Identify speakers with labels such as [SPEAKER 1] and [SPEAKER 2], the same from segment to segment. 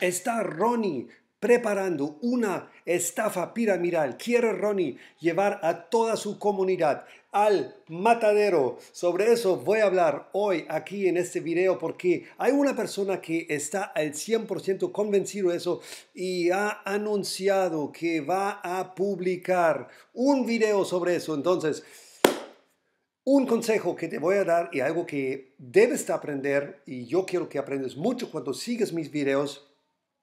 [SPEAKER 1] Está Ronnie preparando una estafa piramidal. Quiere Ronnie llevar a toda su comunidad al matadero. Sobre eso voy a hablar hoy aquí en este video porque hay una persona que está al 100% convencido de eso y ha anunciado que va a publicar un video sobre eso. Entonces, un consejo que te voy a dar y algo que debes aprender y yo quiero que aprendas mucho cuando sigas mis videos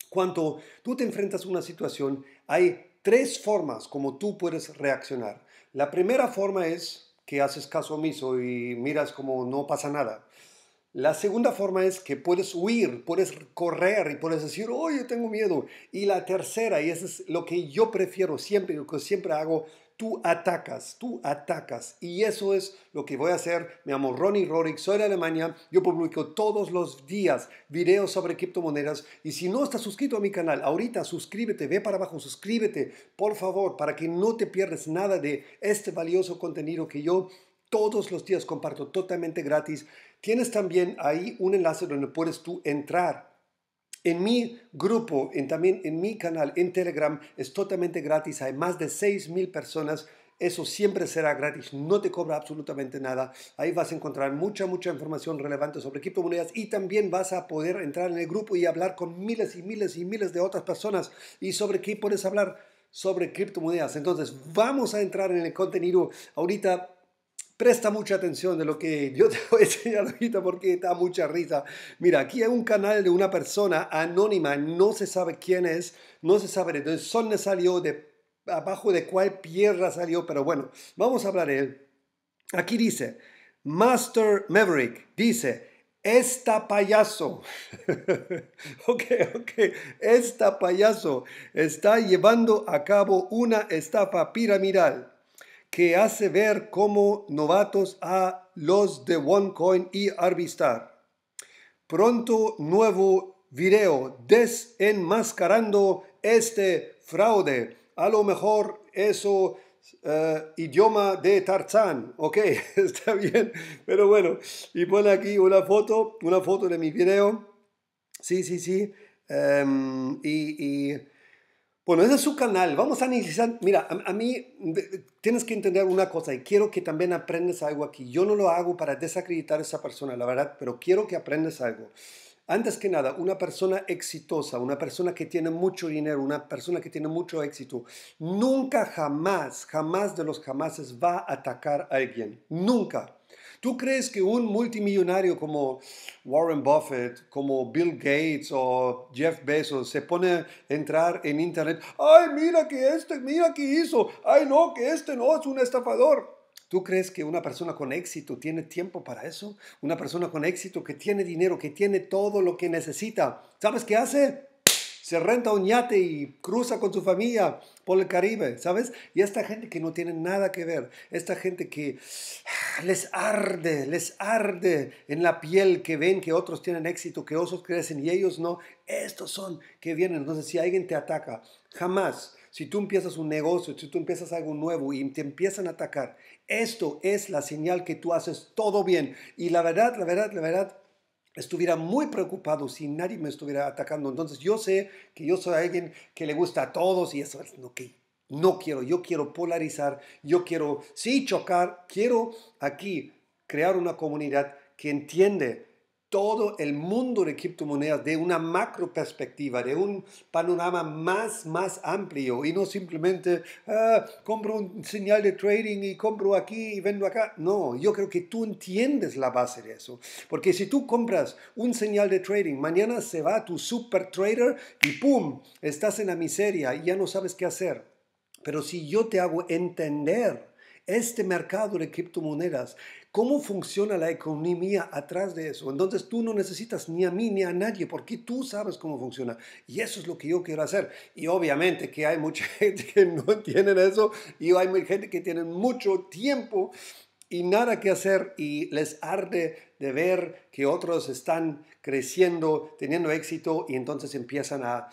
[SPEAKER 1] cuando tú te enfrentas a una situación, hay tres formas como tú puedes reaccionar. La primera forma es que haces caso omiso y miras como no pasa nada. La segunda forma es que puedes huir, puedes correr y puedes decir, ¡Oh, yo tengo miedo. Y la tercera, y eso es lo que yo prefiero siempre, lo que siempre hago, Tú atacas, tú atacas. Y eso es lo que voy a hacer. Me llamo Ronnie Rorick, soy de Alemania. Yo publico todos los días videos sobre criptomonedas. Y si no estás suscrito a mi canal, ahorita suscríbete, ve para abajo, suscríbete, por favor, para que no te pierdas nada de este valioso contenido que yo todos los días comparto totalmente gratis. Tienes también ahí un enlace donde puedes tú entrar en mi grupo, en, también en mi canal, en Telegram, es totalmente gratis. Hay más de mil personas eso siempre será gratis, no te cobra absolutamente nada. Ahí vas a encontrar mucha, mucha información relevante sobre criptomonedas y también vas a poder entrar en el grupo y hablar con miles y miles y miles de otras personas. ¿Y sobre qué puedes hablar? Sobre criptomonedas. Entonces, vamos a entrar en el contenido. Ahorita Presta mucha atención de lo que yo te voy a enseñar ahorita porque da mucha risa. Mira, aquí hay un canal de una persona anónima, no se sabe quién es, no se sabe de dónde salió, de abajo de cuál piedra salió, pero bueno, vamos a hablar de él. Aquí dice, Master Maverick dice, esta payaso, ok, ok, esta payaso está llevando a cabo una estafa piramidal que hace ver como novatos a los de OneCoin y Arbistar. Pronto nuevo video desenmascarando este fraude. A lo mejor eso eh, idioma de Tarzán, ok, está bien, pero bueno, y pone aquí una foto, una foto de mi video, sí, sí, sí, em, y bueno, ese es su canal. Vamos a analizar. Mira, a, mí tienes que entender una cosa y quiero que también aprendas algo aquí. Yo no lo hago para desacreditar a esa persona, la verdad, pero quiero que aprendas algo. Antes que nada, una persona exitosa, una persona que tiene mucho dinero, una persona que tiene mucho éxito, nunca, jamás, jamás de los jamases va a atacar a alguien. Nunca. ¿Tú crees que un multimillonario como Warren Buffett, como Bill Gates o Jeff Bezos se pone a entrar en Internet? ¡Ay, mira que este, mira que hizo! ¡Ay, no, que este no es un estafador! ¿Tú crees que una persona con éxito tiene tiempo para eso? Una persona con éxito que tiene dinero, que tiene todo lo que necesita. ¿Sabes qué hace? se renta un yate y cruza con su familia por el Caribe, ¿sabes? Y esta gente que no tiene nada que ver, esta gente que ah, les arde, les arde en la piel que ven que otros tienen éxito, que otros crecen y ellos no, estos son que vienen. Entonces, si alguien te ataca, jamás. Si tú empiezas un negocio, si tú empiezas algo nuevo y te empiezan a atacar, esto es la señal que tú haces todo bien. Y la verdad, la verdad, la verdad, estuviera muy preocupado si nadie me estuviera atacando. Entonces yo sé que yo soy alguien que le gusta a todos y eso es lo que no quiero. Yo quiero polarizar, yo quiero, sí, chocar, quiero aquí crear una comunidad que entiende todo el mundo de criptomonedas de una macro perspectiva, de un panorama más, más amplio y no simplemente ah, compro un señal de trading y compro aquí y vendo acá. No, yo creo que tú entiendes la base de eso. Porque si tú compras un señal de trading, mañana se va tu super trader y ¡pum! Estás en la miseria y ya no sabes qué hacer. Pero si yo te hago entender este mercado de criptomonedas, cómo funciona la economía atrás de eso. Entonces tú no necesitas ni a mí ni a nadie porque tú sabes cómo funciona. Y eso es lo que yo quiero hacer. Y obviamente que hay mucha gente que no tiene eso y hay mucha gente que tiene mucho tiempo y nada que hacer y les arde de ver que otros están creciendo, teniendo éxito y entonces empiezan a...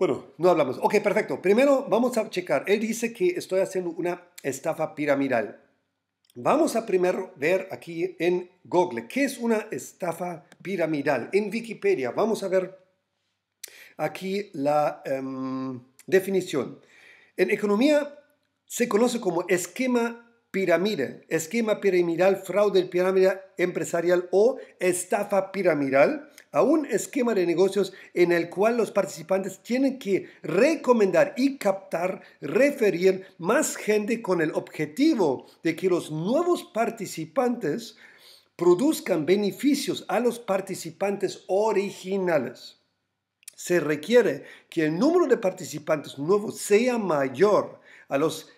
[SPEAKER 1] Bueno, no hablamos. Ok, perfecto. Primero vamos a checar. Él dice que estoy haciendo una estafa piramidal. Vamos a primero ver aquí en Google qué es una estafa piramidal. En Wikipedia vamos a ver aquí la em, definición. En economía se conoce como esquema pirámide esquema piramidal, fraude pirámide empresarial o estafa piramidal, a un esquema de negocios en el cual los participantes tienen que recomendar y captar, referir más gente con el objetivo de que los nuevos participantes produzcan beneficios a los participantes originales. Se requiere que el número de participantes nuevos sea mayor a los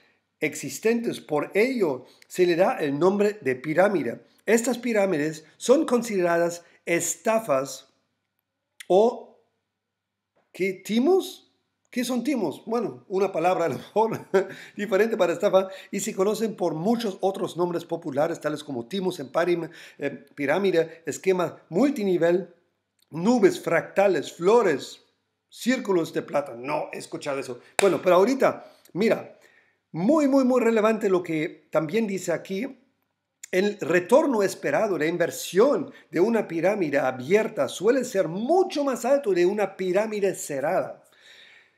[SPEAKER 1] existentes. Por ello se le da el nombre de pirámide. Estas pirámides son consideradas estafas o ¿qué? timos. ¿Qué son timos? Bueno, una palabra a lo diferente para estafa y se conocen por muchos otros nombres populares tales como timos en eh, pirámide, esquema multinivel, nubes fractales, flores, círculos de plata. No he eso. Bueno, pero ahorita, mira, muy, muy, muy relevante lo que también dice aquí. El retorno esperado, la inversión de una pirámide abierta suele ser mucho más alto de una pirámide cerrada.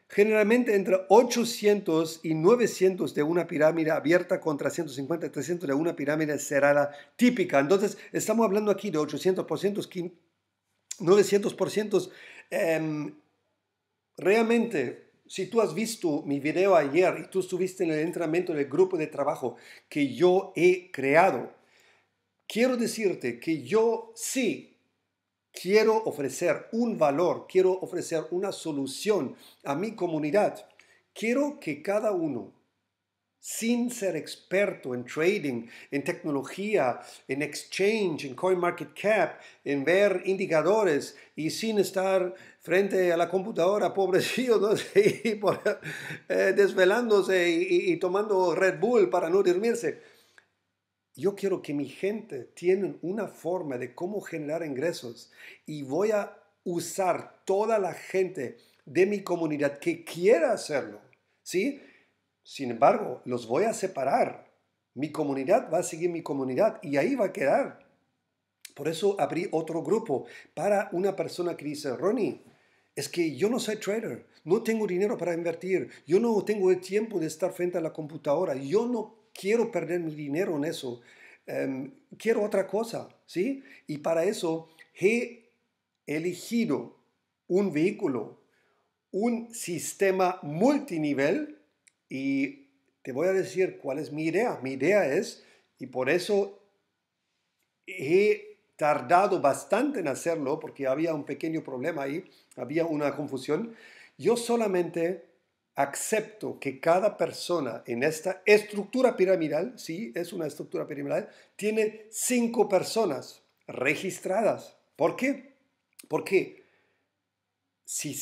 [SPEAKER 1] Generalmente entre 800 y 900 de una pirámide abierta contra 150 y 300 de una pirámide cerrada típica. Entonces, estamos hablando aquí de 800%, 900%. Eh, realmente si tú has visto mi video ayer y tú estuviste en el entrenamiento del grupo de trabajo que yo he creado, quiero decirte que yo sí quiero ofrecer un valor, quiero ofrecer una solución a mi comunidad. Quiero que cada uno sin ser experto en trading, en tecnología, en exchange, en coin market cap, en ver indicadores y sin estar frente a la computadora, pobrecillo, eh, desvelándose y, tomando Red Bull para no dormirse. Yo quiero que mi gente tiene una forma de cómo generar ingresos y voy a usar toda la gente de mi comunidad que quiera hacerlo, ¿sí? Sin embargo, los voy a separar. Mi comunidad va a seguir mi comunidad y ahí va a quedar. Por eso abrí otro grupo para una persona que dice, Ronnie, es que yo no soy trader, no tengo dinero para invertir, yo no tengo el tiempo de estar frente a la computadora, yo no quiero perder mi dinero en eso, em, quiero otra cosa, ¿sí? Y para eso he elegido un vehículo, un sistema multinivel y te voy a decir cuál es mi idea. Mi idea es, y por eso he tardado bastante en hacerlo, porque había un pequeño problema ahí, había una confusión, yo solamente acepto que cada persona en esta estructura piramidal, sí, es una estructura piramidal, tiene cinco personas registradas. ¿Por qué? Porque si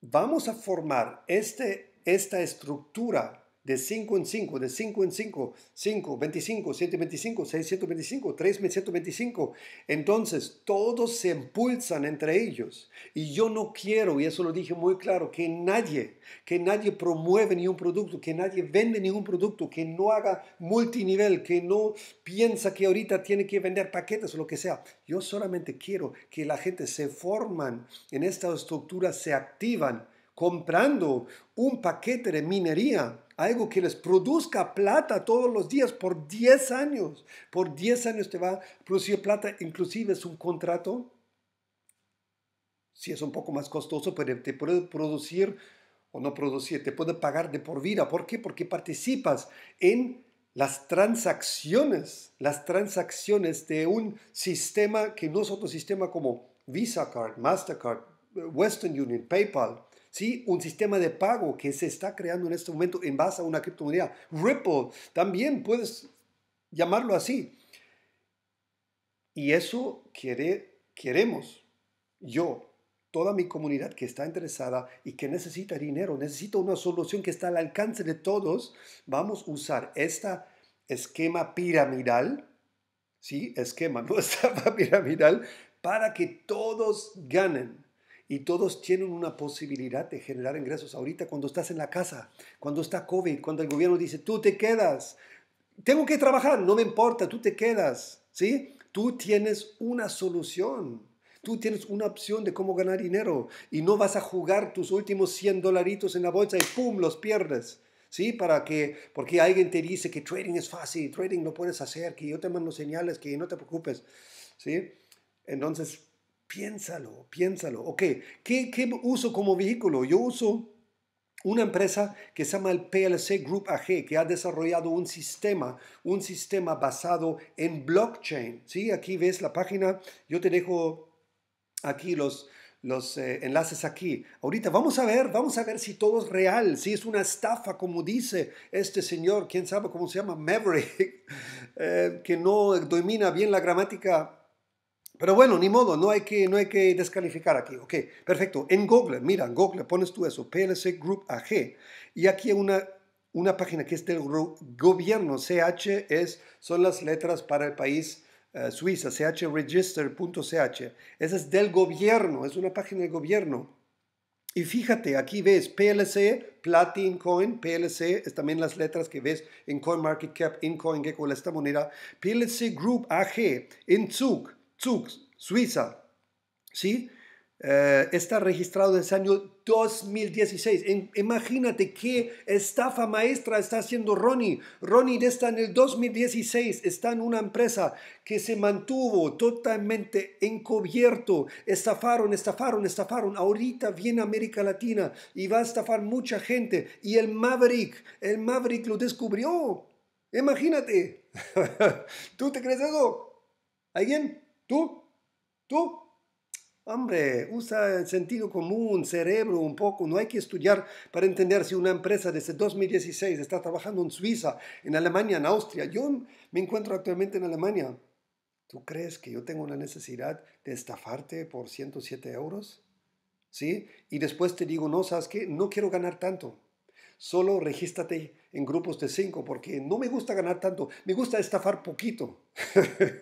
[SPEAKER 1] vamos a formar este esta estructura de 5 en 5, de 5 en 5, 5, 25, 7, 25, 6, 125, 3, 125. Entonces todos se impulsan entre ellos. Y yo no quiero, y eso lo dije muy claro, que nadie, que nadie promueve ningún producto, que nadie vende ningún producto, que no haga multinivel, que no piensa que ahorita tiene que vender paquetes o lo que sea. Yo solamente quiero que la gente se forman en esta estructura, se activan comprando un paquete de minería, algo que les produzca plata todos los días por 10 años. Por 10 años te va a producir plata, inclusive es un contrato. Si es un poco más costoso, pero te puede producir o no producir, te puede pagar de por vida. ¿Por qué? Porque participas en las transacciones, las transacciones de un sistema que no es otro sistema como Visa Card, Mastercard, Western Union, PayPal ¿sí? Un sistema de pago que se está creando en este momento en base a una criptomoneda. Ripple, también puedes llamarlo así. Y eso quiere, queremos yo, toda mi comunidad que está interesada y que necesita dinero, necesita una solución que está al alcance de todos, vamos a usar este esquema piramidal, ¿sí? Esquema, no esquema piramidal, para que todos ganen. Y todos tienen una posibilidad de generar ingresos ahorita cuando estás en la casa, cuando está COVID, cuando el gobierno dice, tú te quedas, tengo que trabajar, no me importa, tú te quedas, ¿sí? Tú tienes una solución. Tú tienes una opción de cómo ganar dinero y no vas a jugar tus últimos 100 dolaritos en la bolsa y ¡pum! los pierdes. ¿Sí? Para que, porque alguien te dice que trading es fácil, trading no puedes hacer, que yo te mando señales, que no te preocupes. ¿Sí? Entonces, Piénsalo, piénsalo. Ok, ¿qué, uso como vehículo? Yo uso una empresa que se llama el PLC Group AG, que ha desarrollado un sistema, un sistema basado en blockchain. ¿sí? Aquí ves la página, yo te dejo aquí los, los eh, enlaces aquí. Ahorita vamos a ver, vamos a ver si todo es real, si es una estafa, como dice este señor, quién sabe cómo se llama, Maverick, eh, que no domina bien la gramática pero bueno, ni modo, no hay que, no hay que descalificar aquí. Ok, perfecto. En Google, mira, en Google pones tú eso, PLC Group AG. Y aquí una, una página que es del gobierno, CH es, son las letras para el país eh, Suiza, chregister.ch. Esa es del gobierno, es una página del gobierno. Y fíjate, aquí ves PLC, Platin Coin, PLC, es también las letras que ves en CoinMarketCap, en CoinGecko, esta moneda. PLC Group AG, en Zug Zug, Suiza, ¿sí? Eh, está registrado desde el año 2016. imagínate qué estafa maestra está haciendo Ronnie. Ronnie está en el 2016, está en una empresa que se mantuvo totalmente encubierto. Estafaron, estafaron, estafaron. Ahorita viene América Latina y va a estafar mucha gente. Y el Maverick, el Maverick lo descubrió. Imagínate. ¿Tú te crees eso? ¿Alguien? ¿Tú? ¿Tú? Hombre, usa el sentido común, cerebro un poco. No hay que estudiar para entender si una empresa desde 2016 está trabajando en Suiza, en Alemania, en Austria. Yo me encuentro actualmente en Alemania. ¿Tú crees que yo tengo una necesidad de estafarte por 107 euros? ¿Sí? Y después te digo, no, ¿sabes qué? No quiero ganar tanto solo regístrate en grupos de cinco, porque no me gusta ganar tanto, me gusta estafar poquito.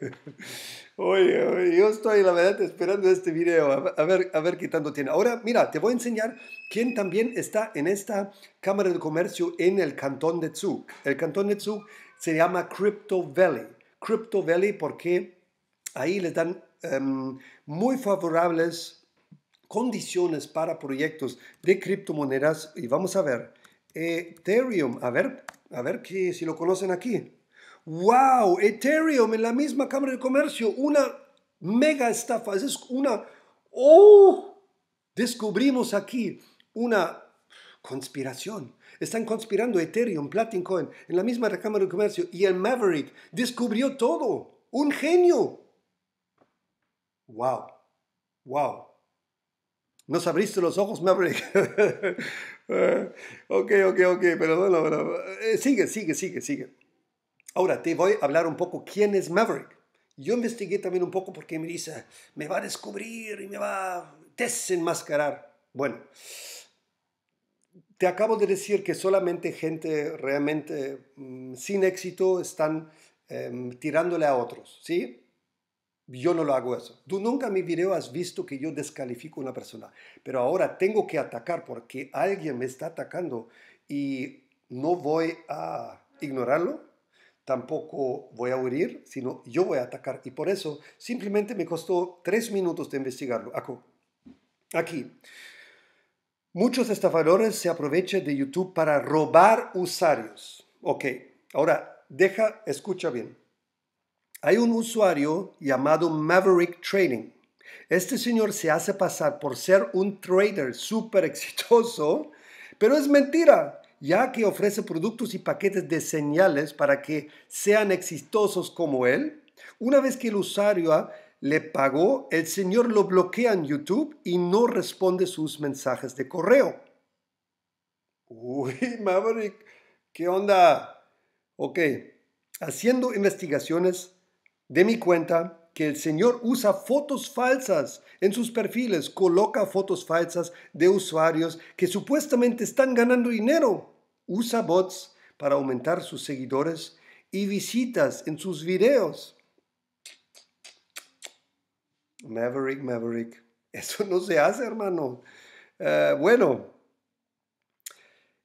[SPEAKER 1] oye, yo estoy, la verdad, esperando este video, a ver, a ver qué tanto tiene. Ahora, mira, te voy a enseñar quién también está en esta Cámara de Comercio en el Cantón de Zug. El Cantón de Zug se llama Crypto Valley. Crypto Valley porque ahí les dan em, muy favorables condiciones para proyectos de criptomonedas y vamos a ver eh, Ethereum. A ver, a ver si lo conocen aquí. ¡Wow! Ethereum en la misma Cámara de Comercio. Una mega estafa. Es una... ¡Oh! Descubrimos aquí una conspiración. Están conspirando Ethereum, Platinum en la misma Cámara de Comercio. Y el Maverick descubrió todo. Un genio. ¡Wow! ¡Wow! Nos abriste los ojos, Maverick. Eh, ok, ok, ok, pero bueno, bueno. Eh, sigue, sigue, sigue, sigue. Ahora te voy a hablar un poco quién es Maverick. Yo investigué también un poco porque me dice, me va a descubrir y me va a desenmascarar. Bueno, te acabo de decir que solamente gente realmente mm, sin éxito están em, tirándole a otros, ¿sí? Yo no lo hago eso. Tú nunca en mi video has visto que yo descalifico a una persona, pero ahora tengo que atacar porque alguien me está atacando y no voy a ignorarlo, tampoco voy a huir, sino yo voy a atacar. Y por eso simplemente me costó tres minutos de investigarlo. Aquí. Muchos estafadores se aprovechan de YouTube para robar usuarios. Ok, ahora deja, escucha bien. Hay un usuario llamado Maverick Trading. Este señor se hace pasar por ser un trader súper exitoso, pero es mentira, ya que ofrece productos y paquetes de señales para que sean exitosos como él. Una vez que el usuario le pagó, el señor lo bloquea en YouTube y no responde sus mensajes de correo. Uy, Maverick, ¿qué onda? Ok, haciendo investigaciones de mi cuenta que el Señor usa fotos falsas en sus perfiles, coloca fotos falsas de usuarios que supuestamente están ganando dinero, usa bots para aumentar sus seguidores y visitas en sus videos. Maverick, Maverick, eso no se hace, hermano. Eh, bueno,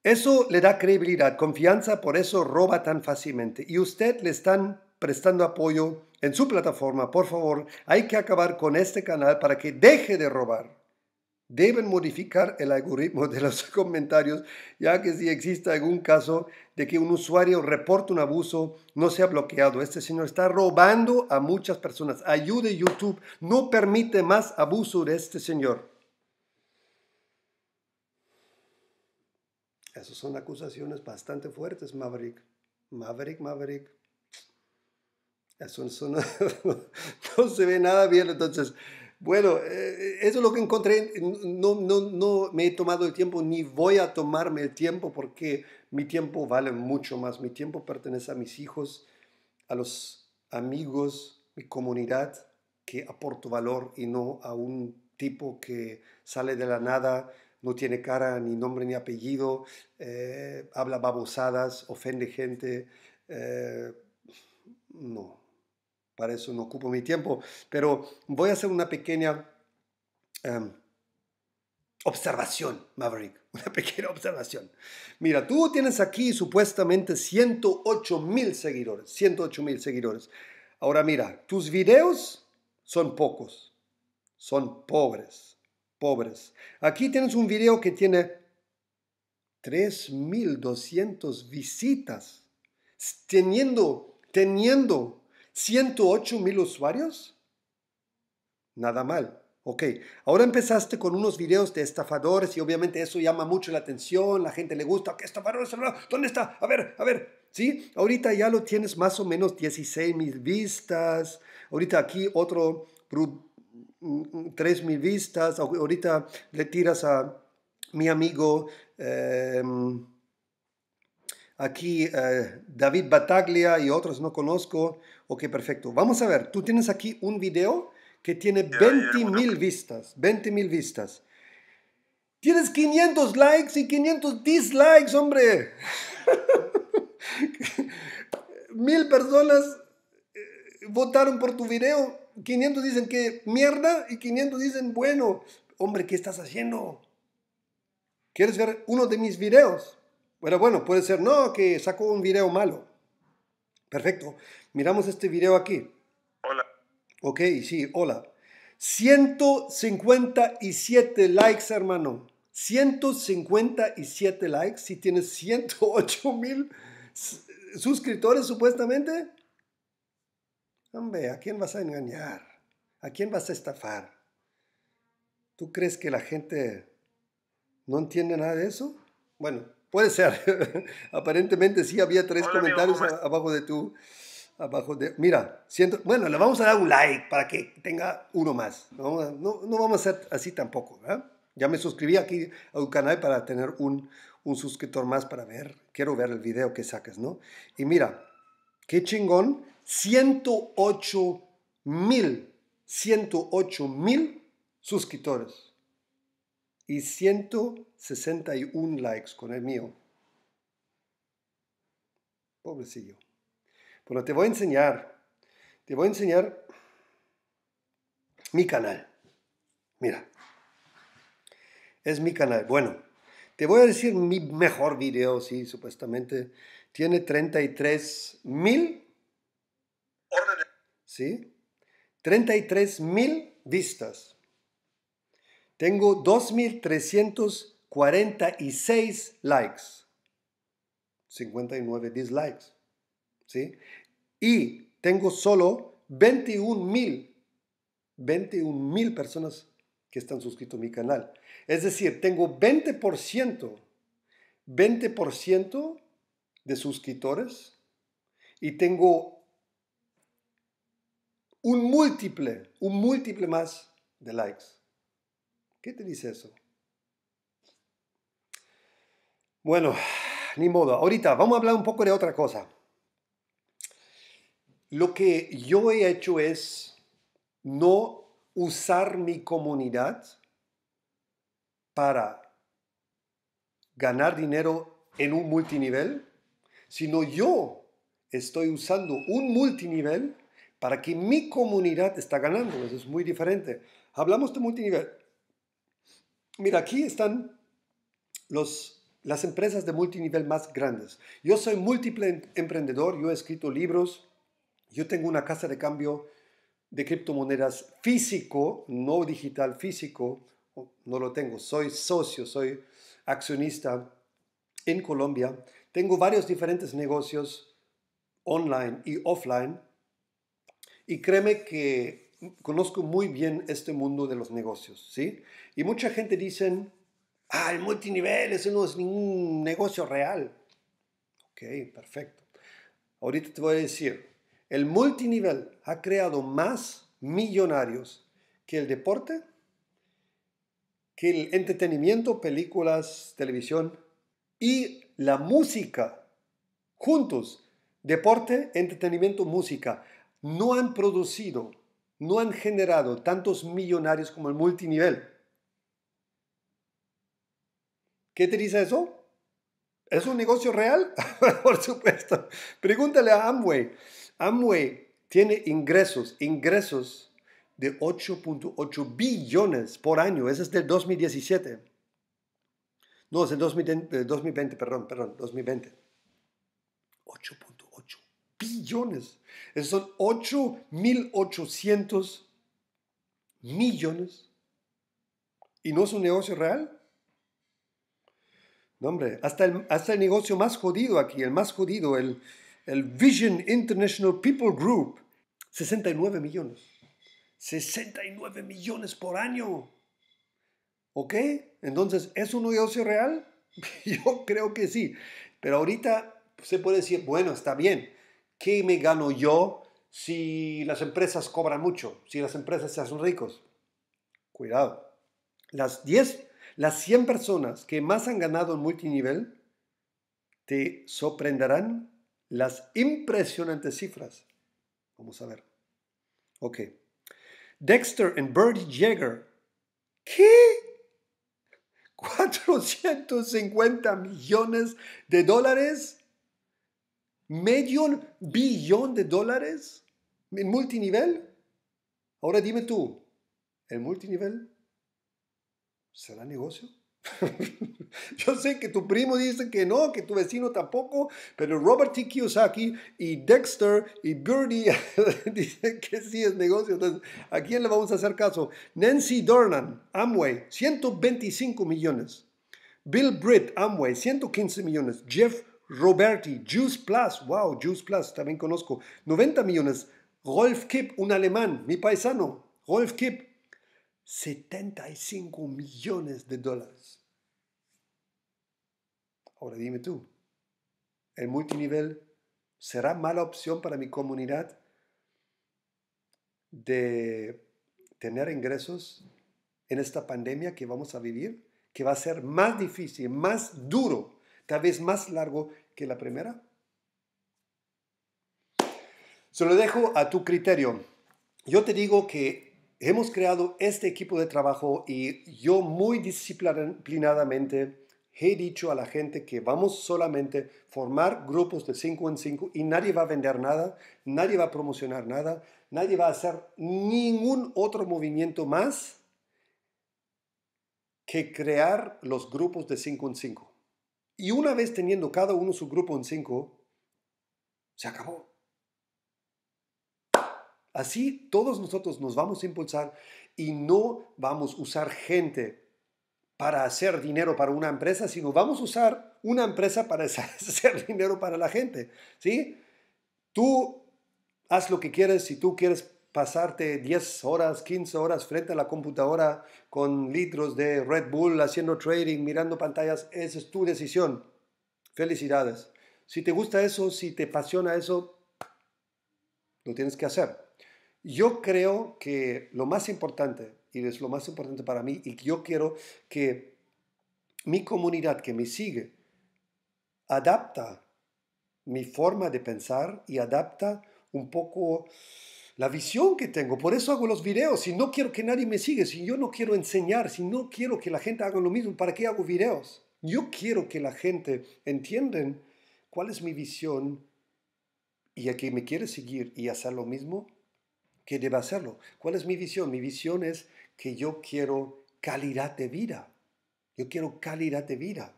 [SPEAKER 1] eso le da credibilidad, confianza, por eso roba tan fácilmente. Y usted le están prestando apoyo en su plataforma, por favor, hay que acabar con este canal para que deje de robar. Deben modificar el algoritmo de los comentarios, ya que si existe algún caso de que un usuario reporte un abuso, no sea bloqueado. Este señor está robando a muchas personas. Ayude YouTube, no permite más abuso de este señor. Esas son acusaciones bastante fuertes, Maverick. Maverick, Maverick. no, se ve nada bien, entonces... Bueno, eh, eso es lo que encontré. No, no, me he tomado el tiempo ni voy a tomarme el tiempo porque mi tiempo vale mucho más. Mi tiempo pertenece a mis hijos, a los amigos, mi comunidad que aporto valor y no a un tipo que sale de la nada, no tiene cara, ni nombre, ni apellido, eh, habla babosadas, ofende gente. Eh, no eso no ocupo mi tiempo, pero voy a hacer una pequeña em, observación, Maverick, una pequeña observación. Mira, tú tienes aquí supuestamente 108 mil seguidores, 108 mil seguidores. Ahora mira, tus videos son pocos, son pobres, pobres. Aquí tienes un video que tiene 3.200 visitas, teniendo, teniendo 108 mil usuarios. Nada mal. Ok, ahora empezaste con unos videos de estafadores y obviamente eso llama mucho la atención, la gente le gusta, ¿qué estafador? ¿Dónde está? A ver, a ver, ¿sí? Ahorita ya lo tienes más o menos 16 mil vistas, ahorita aquí otro 3 mm, mil vistas, ahorita le tiras a mi amigo em, aquí eh, David Bataglia y otros no conozco, Ok, perfecto. Vamos a ver, tú tienes aquí un video que tiene 20.000 mil vistas, 20 mil vistas. Tienes 500 likes y 500 dislikes, hombre. mil personas eh, votaron por tu video, 500 dicen que mierda y 500 dicen bueno. Hombre, ¿qué estás haciendo? ¿Quieres ver uno de mis videos? Bueno, bueno, puede ser, no, que sacó un video malo. Perfecto. Miramos este video aquí. Hola. Ok, sí, hola. 157 likes, hermano. 157 likes. Si tienes 108 mil suscriptores, supuestamente. Hombre, ¿a quién vas a engañar? ¿A quién vas a estafar? ¿Tú crees que la gente no entiende nada de eso? Bueno, Puede ser. Aparentemente sí había tres comentarios abajo de tu... Abajo de... Mira, siento... Bueno, le vamos a dar un like para que tenga uno más. No, vamos a ser así tampoco. ¿verdad? Ya me suscribí aquí a tu canal para tener un, un suscriptor más para ver. Quiero ver el video que saques, ¿no? Y mira, qué chingón. 108 mil, 108 mil suscriptores y 161 likes con el mío. Pobrecillo. bueno te voy a enseñar, te voy a enseñar mi canal. Mira, es mi canal. Bueno, te voy a decir mi mejor video, sí, supuestamente. Tiene 33 mil. ¿Sí? 33 mil vistas. Tengo 2.346 likes, 59 dislikes, ¿sí? Y tengo solo 21.000, 21.000 personas que están suscritos a mi canal. Es decir, tengo 20%, 20% de suscriptores y tengo un múltiple, un múltiple más de likes. ¿Qué te dice eso? Bueno, ni modo. Ahorita vamos a hablar un poco de otra cosa. Lo que yo he hecho es no usar mi comunidad para ganar dinero en un multinivel, sino yo estoy usando un multinivel para que mi comunidad está ganando. Eso es muy diferente. Hablamos de multinivel. Mira, aquí están los las empresas de multinivel más grandes. Yo soy múltiple em-, emprendedor, yo he escrito libros, yo tengo una casa de cambio de criptomonedas físico, no digital físico, no lo tengo, soy socio, soy accionista en Colombia, tengo varios diferentes negocios online y offline y créeme que conozco muy bien este mundo de los negocios, ¿sí? Y mucha gente dice, ah, el multinivel, eso no es ningún negocio real. Ok, perfecto. Ahorita te voy a decir, el multinivel ha creado más millonarios que el deporte, que el entretenimiento, películas, televisión y la música. Juntos, deporte, entretenimiento, música, no han producido no han generado tantos millonarios como el multinivel. ¿Qué te dice eso? ¿Es un negocio real? Por supuesto. Pregúntale a Amway. Amway tiene ingresos, ingresos de 8.8 billones por año. Ese es del 2017. No, es el 2020, eh, perdón, perdón, 2020. 8 billones. Esos son 8.800 millones. ¿Y no es un negocio real? hombre, hasta el, hasta el negocio más jodido aquí, el más jodido, el, el Vision International People Group, 69 millones. 69 millones por año. ¿Ok? Entonces, ¿es un negocio real? Yo creo que sí. Pero ahorita se puede decir, bueno, está bien, ¿Qué me gano yo si las empresas cobran mucho? Si las empresas se hacen ricos. Cuidado. Las 10, las 100 personas que más han ganado en multinivel te sorprenderán las impresionantes cifras. Vamos a ver. Ok. Dexter and Bertie Jagger. ¿Qué? 450 millones de dólares ¿Medio billón de dólares en multinivel? Ahora dime tú, ¿el multinivel será negocio? Yo sé que tu primo dice que no, que tu vecino tampoco, pero Robert T. Kiyosaki y Dexter y Birdie dicen que sí es negocio. Entonces, ¿a quién le vamos a hacer caso? Nancy Dornan, Amway, 125 millones. Bill Britt, Amway, 115 millones. Jeff Roberti, Juice Plus, wow, Juice Plus, también conozco, 90 millones. Rolf Kipp, un alemán, mi paisano, Rolf Kipp, 75 millones de dólares. Ahora dime tú, ¿el multinivel será mala opción para mi comunidad de tener ingresos en esta pandemia que vamos a vivir? Que va a ser más difícil, más duro, tal vez más largo que la primera? Se lo dejo a tu criterio. Yo te digo que hemos creado este equipo de trabajo y yo muy disciplinadamente he dicho a la gente que vamos solamente formar grupos de 5 en 5 y nadie va a vender nada, nadie va a promocionar nada, nadie va a hacer ningún otro movimiento más que crear los grupos de 5 en 5. Y una vez teniendo cada uno su grupo en cinco, se acabó. Así todos nosotros nos vamos a impulsar y no vamos a usar gente para hacer dinero para una empresa, sino vamos a usar una empresa para hacer dinero para la gente. ¿sí? Tú haz lo que quieres, si tú quieres pasarte 10 horas, 15 horas frente a la computadora con litros de Red Bull, haciendo trading, mirando pantallas, esa es tu decisión. Felicidades. Si te gusta eso, si te apasiona eso, lo tienes que hacer. Yo creo que lo más importante, y es lo más importante para mí, y que yo quiero que mi comunidad que me sigue adapta mi forma de pensar y adapta un poco la visión que tengo. Por eso hago los videos. Si no quiero que nadie me siga, si yo no quiero enseñar, si no quiero que la gente haga lo mismo, ¿para qué hago videos? Yo quiero que la gente entienda cuál es mi visión y a quien me quiere seguir y hacer lo mismo, que debe hacerlo. ¿Cuál es mi visión? Mi visión es que yo quiero calidad de vida. Yo quiero calidad de vida.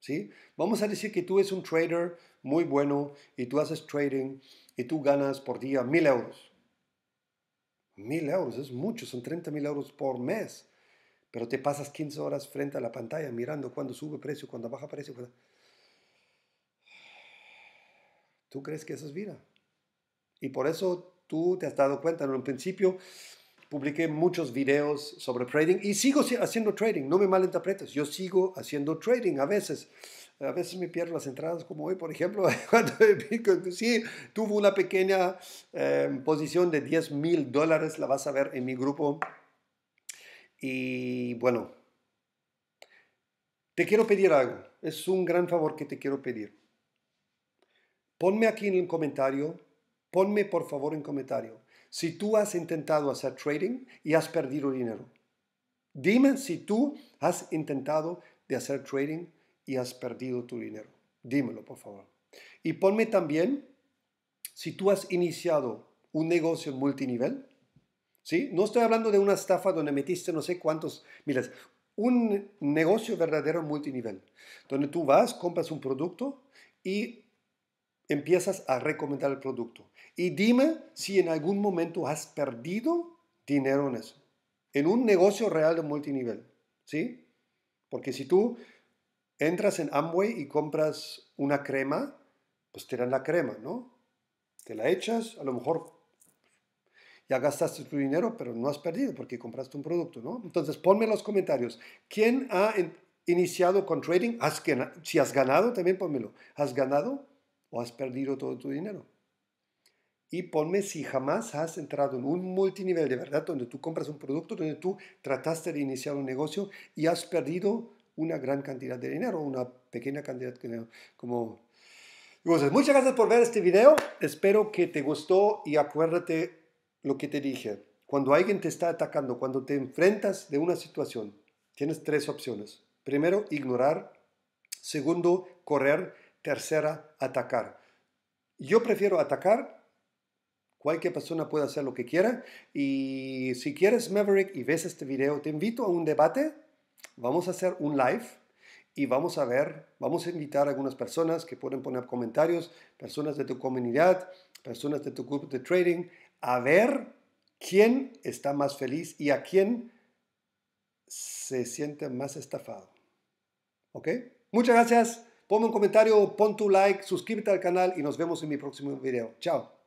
[SPEAKER 1] ¿Sí? Vamos a decir que tú eres un trader muy bueno y tú haces trading y tú ganas por día mil euros. Mil euros, es mucho, son 30 mil euros por mes. Pero te pasas 15 horas frente a la pantalla mirando cuando sube precio, cuando baja precio. ¿Tú crees que eso es vida? Y por eso tú te has dado cuenta. En un principio publiqué muchos videos sobre trading y sigo haciendo trading. No me malinterpretes, yo sigo haciendo trading a veces a veces me pierdo las entradas, como hoy, por ejemplo, cuando sí tuvo una pequeña em, posición de 10 mil dólares, la vas a ver en mi grupo. Y bueno, te quiero pedir algo, es un gran favor que te quiero pedir. Ponme aquí en el comentario, ponme por favor en comentario, si tú has intentado hacer trading y has perdido dinero. Dime si tú has intentado de hacer trading y has perdido tu dinero. Dímelo, por favor. Y ponme también si tú has iniciado un negocio multinivel. ¿Sí? No estoy hablando de una estafa donde metiste no sé cuántos miles. Un negocio verdadero multinivel, donde tú vas, compras un producto y empiezas a recomendar el producto. Y dime si en algún momento has perdido dinero en eso, en un negocio real de multinivel, ¿sí? Porque si tú entras en Amway y compras una crema, pues te dan la crema, ¿no? Te la echas, a lo mejor ya gastaste tu dinero, pero no has perdido porque compraste un producto, ¿no? Entonces ponme en los comentarios, ¿quién ha iniciado con trading? ¿Has si has ganado, también ponmelo ¿Has ganado o has perdido todo tu dinero? Y ponme si jamás has entrado en un multinivel de verdad donde tú compras un producto, donde tú trataste de iniciar un negocio y has perdido una gran cantidad de dinero, una pequeña cantidad de dinero, como... Entonces, muchas gracias por ver este video, espero que te gustó y acuérdate lo que te dije. Cuando alguien te está atacando, cuando te enfrentas de una situación, tienes tres opciones. Primero, ignorar. Segundo, correr. Tercera, atacar. Yo prefiero atacar Cualquier persona puede hacer lo que quiera. Y si quieres, Maverick, y ves este video, te invito a un debate vamos a hacer un live y vamos a ver, vamos a invitar a algunas personas que pueden poner comentarios, personas de tu comunidad, personas de tu grupo de trading, a ver quién está más feliz y a quién se siente más estafado. ¿Ok? Muchas gracias. Ponme un comentario, pon tu like, suscríbete al canal y nos vemos en mi próximo video. Chao.